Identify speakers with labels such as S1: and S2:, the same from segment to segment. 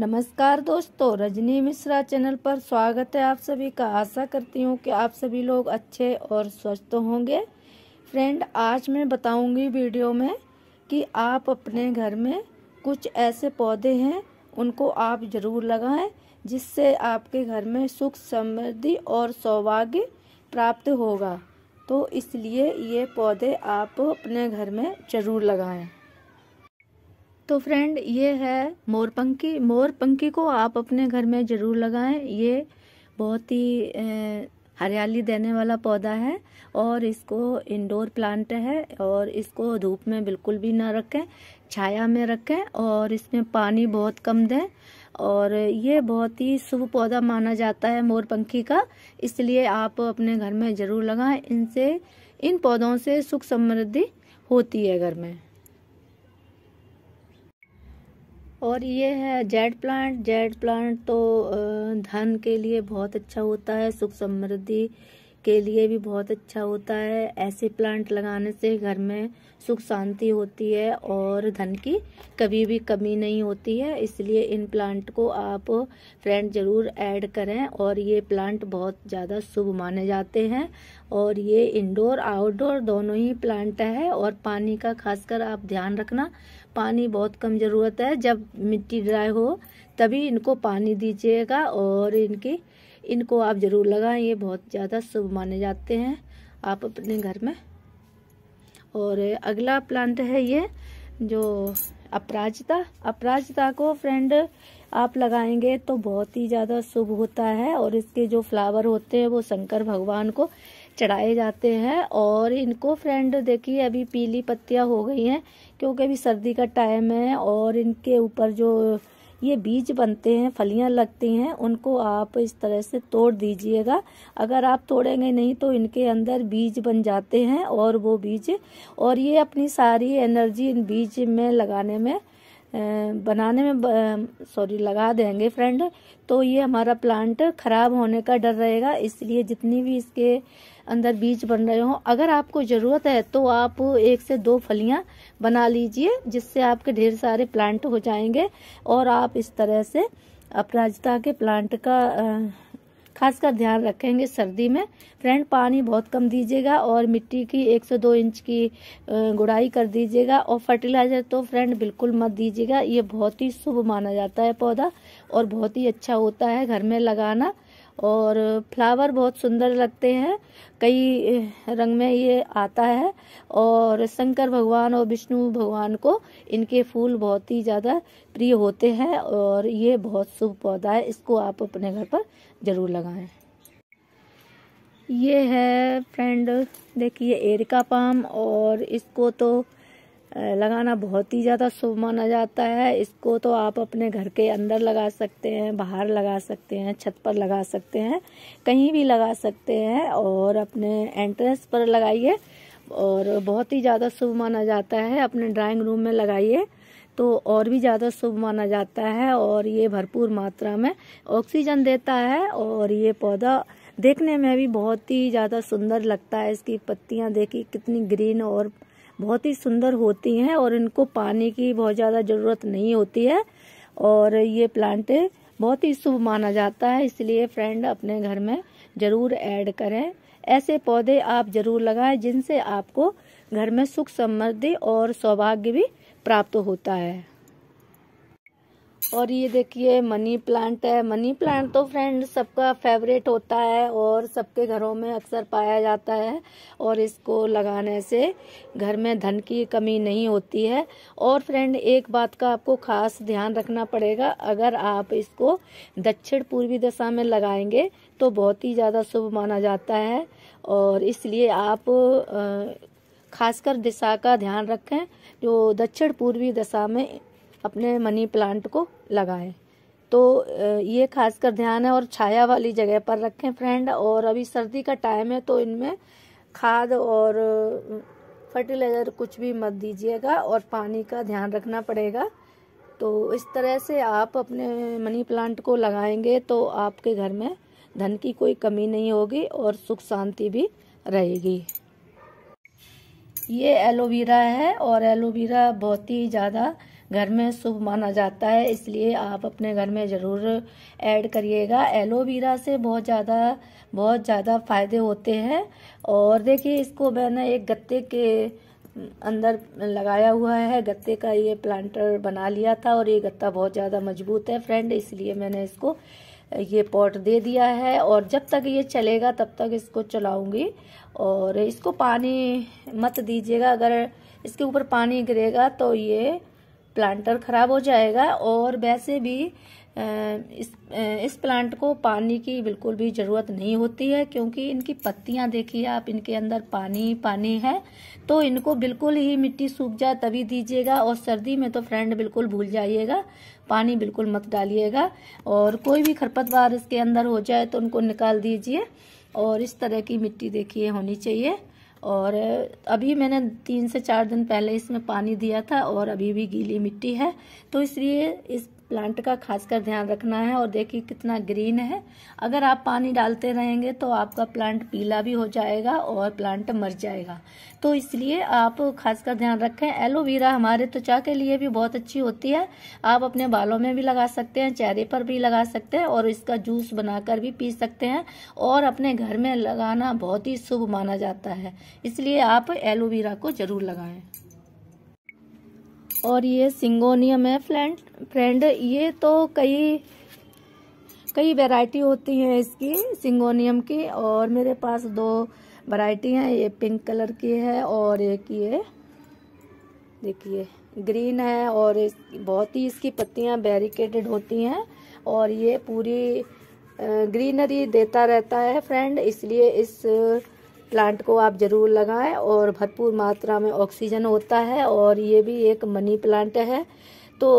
S1: नमस्कार दोस्तों रजनी मिश्रा चैनल पर स्वागत है आप सभी का आशा करती हूँ कि आप सभी लोग अच्छे और स्वस्थ होंगे फ्रेंड आज मैं बताऊँगी वीडियो में कि आप अपने घर में कुछ ऐसे पौधे हैं उनको आप ज़रूर लगाएं जिससे आपके घर में सुख समृद्धि और सौभाग्य प्राप्त होगा तो इसलिए ये पौधे आप अपने घर में ज़रूर लगाएं तो फ्रेंड ये है मोरपंखी मोरपंखी को आप अपने घर में ज़रूर लगाएं ये बहुत ही हरियाली देने वाला पौधा है और इसको इंडोर प्लांट है और इसको धूप में बिल्कुल भी ना रखें छाया में रखें और इसमें पानी बहुत कम दें और ये बहुत ही शुभ पौधा माना जाता है मोरपंखी का इसलिए आप अपने घर में ज़रूर लगाएं इनसे इन पौधों से सुख समृद्धि होती है घर में और ये है जेड प्लांट जेड प्लांट तो धन के लिए बहुत अच्छा होता है सुख समृद्धि के लिए भी बहुत अच्छा होता है ऐसे प्लांट लगाने से घर में सुख शांति होती है और धन की कभी भी कमी नहीं होती है इसलिए इन प्लांट को आप फ्रेंड ज़रूर ऐड करें और ये प्लांट बहुत ज़्यादा शुभ माने जाते हैं और ये इंडोर आउटडोर दोनों ही प्लांट है और पानी का खासकर आप ध्यान रखना पानी बहुत कम ज़रूरत है जब मिट्टी ड्राई हो तभी इनको पानी दीजिएगा और इनकी इनको आप ज़रूर लगाएं ये बहुत ज़्यादा शुभ माने जाते हैं आप अपने घर में और अगला प्लांट है ये जो अपराजिता अपराजिता को फ्रेंड आप लगाएंगे तो बहुत ही ज़्यादा शुभ होता है और इसके जो फ्लावर होते हैं वो शंकर भगवान को चढ़ाए जाते हैं और इनको फ्रेंड देखिए अभी पीली पत्तियां हो गई हैं क्योंकि अभी सर्दी का टाइम है और इनके ऊपर जो ये बीज बनते हैं फलियां लगती हैं उनको आप इस तरह से तोड़ दीजिएगा अगर आप तोड़ेंगे नहीं तो इनके अंदर बीज बन जाते हैं और वो बीज और ये अपनी सारी एनर्जी इन बीज में लगाने में बनाने में सॉरी लगा देंगे फ्रेंड तो ये हमारा प्लांट खराब होने का डर रहेगा इसलिए जितनी भी इसके अंदर बीज बन रहे हों अगर आपको ज़रूरत है तो आप एक से दो फलियां बना लीजिए जिससे आपके ढेर सारे प्लांट हो जाएंगे और आप इस तरह से अपराजिता के प्लांट का खासकर ध्यान रखेंगे सर्दी में फ्रेंड पानी बहुत कम दीजिएगा और मिट्टी की 102 इंच की गुड़ाई कर दीजिएगा और फर्टिलाइज़र तो फ्रेंड बिल्कुल मत दीजिएगा ये बहुत ही शुभ माना जाता है पौधा और बहुत ही अच्छा होता है घर में लगाना और फ्लावर बहुत सुंदर लगते हैं कई रंग में ये आता है और शंकर भगवान और विष्णु भगवान को इनके फूल बहुत ही ज़्यादा प्रिय होते हैं और ये बहुत शुभ पौधा है इसको आप अपने घर पर ज़रूर लगाएं ये है फ्रेंड देखिए एरिका पाम और इसको तो लगाना बहुत ही ज़्यादा शुभ माना जाता है इसको तो आप अपने घर के अंदर लगा सकते हैं बाहर लगा सकते हैं छत पर लगा सकते हैं कहीं भी लगा सकते हैं और अपने एंट्रेंस पर लगाइए और बहुत ही ज़्यादा शुभ माना जाता है अपने ड्राइंग रूम में लगाइए तो और भी ज़्यादा शुभ माना जाता है और ये भरपूर मात्रा में ऑक्सीजन देता है और ये पौधा देखने में भी बहुत ही ज़्यादा सुंदर लगता है इसकी पत्तियाँ देखिए कितनी ग्रीन और बहुत ही सुंदर होती हैं और इनको पानी की बहुत ज़्यादा ज़रूरत नहीं होती है और ये प्लांट बहुत ही शुभ माना जाता है इसलिए फ्रेंड अपने घर में ज़रूर ऐड करें ऐसे पौधे आप ज़रूर लगाएं जिनसे आपको घर में सुख समृद्धि और सौभाग्य भी प्राप्त होता है और ये देखिए मनी प्लांट है मनी प्लांट तो फ्रेंड सबका फेवरेट होता है और सबके घरों में अक्सर पाया जाता है और इसको लगाने से घर में धन की कमी नहीं होती है और फ्रेंड एक बात का आपको खास ध्यान रखना पड़ेगा अगर आप इसको दक्षिण पूर्वी दिशा में लगाएंगे तो बहुत ही ज़्यादा शुभ माना जाता है और इसलिए आप खासकर दिशा का ध्यान रखें जो दक्षिण पूर्वी दिशा में अपने मनी प्लांट को लगाएं तो ये खासकर ध्यान है और छाया वाली जगह पर रखें फ्रेंड और अभी सर्दी का टाइम है तो इनमें खाद और फर्टिलाइज़र कुछ भी मत दीजिएगा और पानी का ध्यान रखना पड़ेगा तो इस तरह से आप अपने मनी प्लांट को लगाएंगे तो आपके घर में धन की कोई कमी नहीं होगी और सुख शांति भी रहेगी ये एलोवेरा है और एलोवेरा बहुत ही ज़्यादा घर में शुभ माना जाता है इसलिए आप अपने घर में ज़रूर ऐड करिएगा एलोवेरा से बहुत ज़्यादा बहुत ज़्यादा फ़ायदे होते हैं और देखिए इसको मैंने एक गत्ते के अंदर लगाया हुआ है गत्ते का ये प्लांटर बना लिया था और ये गत्ता बहुत ज़्यादा मजबूत है फ्रेंड इसलिए मैंने इसको ये पॉट दे दिया है और जब तक ये चलेगा तब तक इसको चलाऊंगी और इसको पानी मत दीजिएगा अगर इसके ऊपर पानी गिरेगा तो ये प्लांटर ख़राब हो जाएगा और वैसे भी इस इस प्लांट को पानी की बिल्कुल भी ज़रूरत नहीं होती है क्योंकि इनकी पत्तियां देखिए आप इनके अंदर पानी पानी है तो इनको बिल्कुल ही मिट्टी सूख जाए तभी दीजिएगा और सर्दी में तो फ्रेंड बिल्कुल भूल जाइएगा पानी बिल्कुल मत डालिएगा और कोई भी खरपतवार इसके अंदर हो जाए तो उनको निकाल दीजिए और इस तरह की मिट्टी देखिए होनी चाहिए और अभी मैंने तीन से चार दिन पहले इसमें पानी दिया था और अभी भी गीली मिट्टी है तो इसलिए इस प्लांट का खासकर ध्यान रखना है और देखिए कितना ग्रीन है अगर आप पानी डालते रहेंगे तो आपका प्लांट पीला भी हो जाएगा और प्लांट मर जाएगा तो इसलिए आप खासकर ध्यान रखें एलोवेरा हमारे त्वचा के लिए भी बहुत अच्छी होती है आप अपने बालों में भी लगा सकते हैं चेहरे पर भी लगा सकते हैं और इसका जूस बनाकर भी पी सकते हैं और अपने घर में लगाना बहुत ही शुभ माना जाता है इसलिए आप एलोवेरा को जरूर लगाएं और ये सिंगोनियम है फ्रेंड फ्रेंड ये तो कई कई वैरायटी होती है इसकी सिंगोनियम की और मेरे पास दो वैरायटी हैं ये पिंक कलर की है और एक ये देखिए ग्रीन है और बहुत ही इसकी पत्तियां बैरिकेटेड होती हैं और ये पूरी ग्रीनरी देता रहता है फ्रेंड इसलिए इस प्लांट को आप ज़रूर लगाएं और भरपूर मात्रा में ऑक्सीजन होता है और ये भी एक मनी प्लांट है तो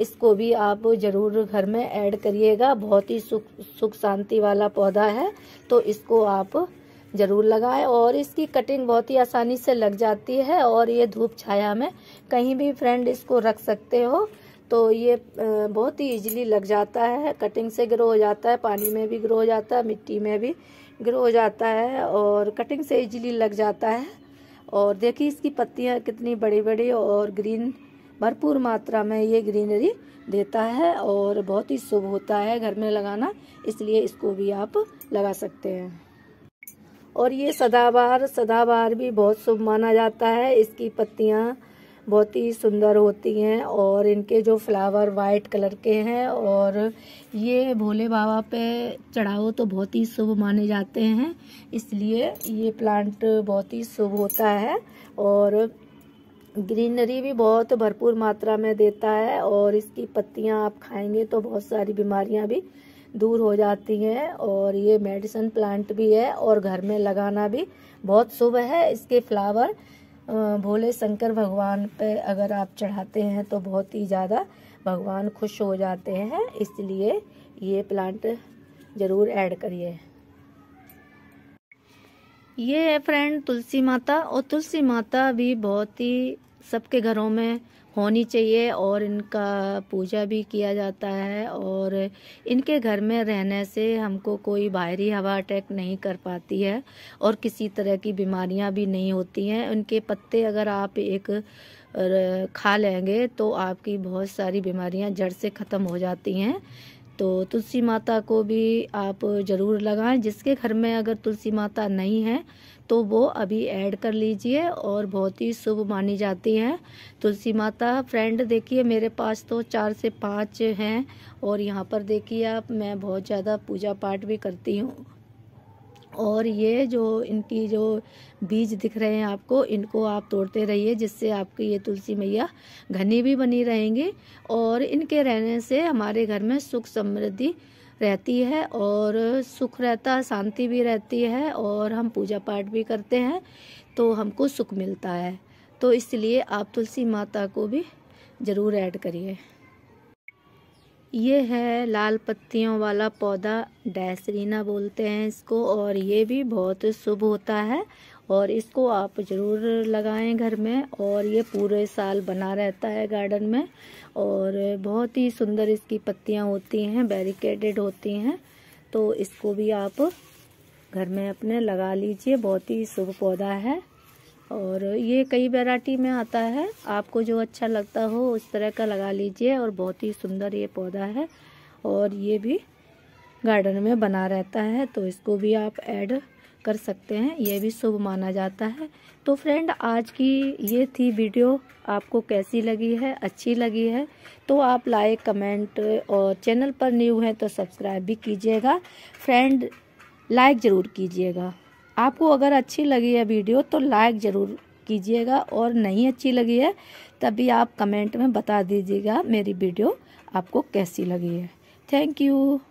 S1: इसको भी आप ज़रूर घर में ऐड करिएगा बहुत ही सुख सुख शांति वाला पौधा है तो इसको आप ज़रूर लगाएं और इसकी कटिंग बहुत ही आसानी से लग जाती है और ये धूप छाया में कहीं भी फ्रेंड इसको रख सकते हो तो ये बहुत ही इजीली लग जाता है कटिंग से ग्रो हो जाता है पानी में भी ग्रो हो जाता है मिट्टी में भी ग्रो हो जाता है और कटिंग से इजीली लग जाता है और देखिए इसकी पत्तियाँ कितनी बड़ी बड़ी और ग्रीन भरपूर मात्रा में ये ग्रीनरी देता है और बहुत ही शुभ होता है घर में लगाना इसलिए इसको भी आप लगा सकते हैं और ये सदाबहार सदाबहार भी बहुत शुभ माना जाता है इसकी पत्तियाँ बहुत ही सुंदर होती हैं और इनके जो फ्लावर वाइट कलर के हैं और ये भोले बाबा पे चढ़ाओ तो बहुत ही शुभ माने जाते हैं इसलिए ये प्लांट बहुत ही शुभ होता है और ग्रीनरी भी बहुत भरपूर मात्रा में देता है और इसकी पत्तियां आप खाएंगे तो बहुत सारी बीमारियां भी दूर हो जाती हैं और ये मेडिसन प्लांट भी है और घर में लगाना भी बहुत शुभ है इसके फ्लावर भोले शंकर भगवान पे अगर आप चढ़ाते हैं तो बहुत ही ज़्यादा भगवान खुश हो जाते हैं इसलिए ये प्लांट ज़रूर ऐड करिए ये है फ्रेंड तुलसी माता और तुलसी माता भी बहुत ही सबके घरों में होनी चाहिए और इनका पूजा भी किया जाता है और इनके घर में रहने से हमको कोई बाहरी हवा अटैक नहीं कर पाती है और किसी तरह की बीमारियां भी नहीं होती हैं उनके पत्ते अगर आप एक खा लेंगे तो आपकी बहुत सारी बीमारियां जड़ से ख़त्म हो जाती हैं तो तुलसी माता को भी आप ज़रूर लगाएं जिसके घर में अगर तुलसी माता नहीं है तो वो अभी ऐड कर लीजिए और बहुत ही शुभ मानी जाती हैं तुलसी माता फ्रेंड देखिए मेरे पास तो चार से पाँच हैं और यहाँ पर देखिए आप मैं बहुत ज़्यादा पूजा पाठ भी करती हूँ और ये जो इनकी जो बीज दिख रहे हैं आपको इनको आप तोड़ते रहिए जिससे आपकी ये तुलसी मैया घनी भी बनी रहेंगी और इनके रहने से हमारे घर में सुख समृद्धि रहती है और सुख रहता है शांति भी रहती है और हम पूजा पाठ भी करते हैं तो हमको सुख मिलता है तो इसलिए आप तुलसी माता को भी ज़रूर ऐड करिए ये है लाल पत्तियों वाला पौधा डैसरीना बोलते हैं इसको और ये भी बहुत शुभ होता है और इसको आप ज़रूर लगाएं घर में और ये पूरे साल बना रहता है गार्डन में और बहुत ही सुंदर इसकी पत्तियाँ होती हैं बैरिकेडेड होती हैं तो इसको भी आप घर में अपने लगा लीजिए बहुत ही शुभ पौधा है और ये कई वैरायटी में आता है आपको जो अच्छा लगता हो उस तरह का लगा लीजिए और बहुत ही सुंदर ये पौधा है और ये भी गार्डन में बना रहता है तो इसको भी आप ऐड कर सकते हैं यह भी शुभ माना जाता है तो फ्रेंड आज की ये थी वीडियो आपको कैसी लगी है अच्छी लगी है तो आप लाइक कमेंट और चैनल पर न्यू हैं तो सब्सक्राइब भी कीजिएगा फ्रेंड लाइक ज़रूर कीजिएगा आपको अगर अच्छी लगी है वीडियो तो लाइक ज़रूर कीजिएगा और नहीं अच्छी लगी है तभी आप कमेंट में बता दीजिएगा मेरी वीडियो आपको कैसी लगी है थैंक यू